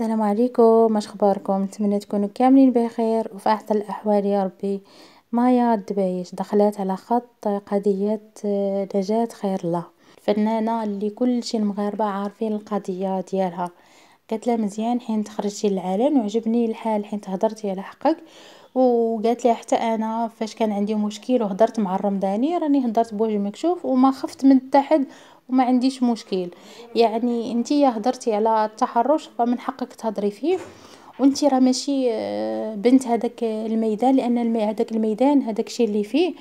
السلام عليكم اش اخباركم نتمنى تكونوا كاملين بخير وفي احسن الاحوال يا ربي مايا دبيش دخلات على خط قضيه آه، نجاة خير الله فنانه اللي كل المغاربه عارفين القضيه ديالها قالت لها مزيان حين تخرجتي للعلن وعجبني الحال حين تهضرتي على حقك وقالت لي حتى انا فاش كان عندي مشكل وهضرت مع الرمداني راني هضرت بوجه مكشوف وما خفت من تحد وما عنديش مشكل يعني انت هضرتي على التحرش فمن حقك تهضري فيه وانت راه ماشي آه، بنت هذاك الميدان لان هذاك الميدان هذاك الشيء اللي فيه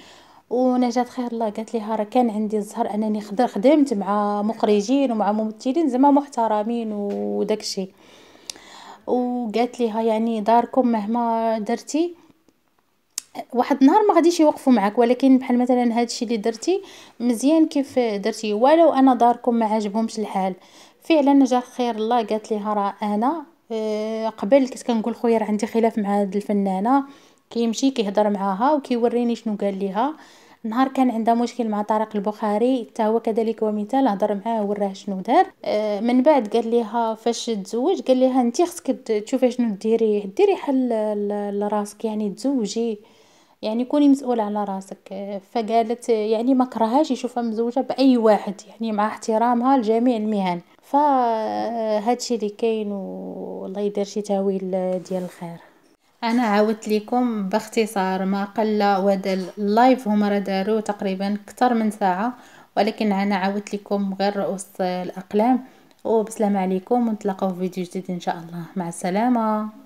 ونجات خير الله قالت لها راه كان عندي الزهر انني خدر خدمت مع مخرجين ومع ممثلين زعما محترمين وداك الشيء وقالت ها يعني داركم مهما درتي واحد النهار ما غاديش يوقفوا معك ولكن بحال مثلا هذا الشيء اللي درتي مزيان كيف درتي ولو انا داركم ما عجبهمش الحال فعلا جا خير الله قالت ليها راه انا آه، قبل كنت كنقول خويا راه عندي خلاف مع هاد الفنانه كيمشي كيهضر معاها وكيوريني شنو قال ليها نهار كان عندها مشكل مع طارق البخاري حتى هو كذلك ومثال هضر معاه وراه شنو دار آه، من بعد قال ليها فاش تزوج قال ليها انت خصك تشوفي شنو ديري ديري حل لراسك يعني تزوجي يعني كوني مسؤولة على راسك فقالت يعني ما كرهاش يشوفها مزوجة بأي واحد يعني مع احترامها لجميع المهن فهادشي اللي كاين والله يدير شي تاويل ديال الخير انا عاودت لكم باختصار ما قل ودل اللايف هما راه داروا تقريبا اكثر من ساعه ولكن انا عاودت لكم غير رؤوس الاقلام وبسلام عليكم ونتلاقاو في فيديو جديد ان شاء الله مع السلامه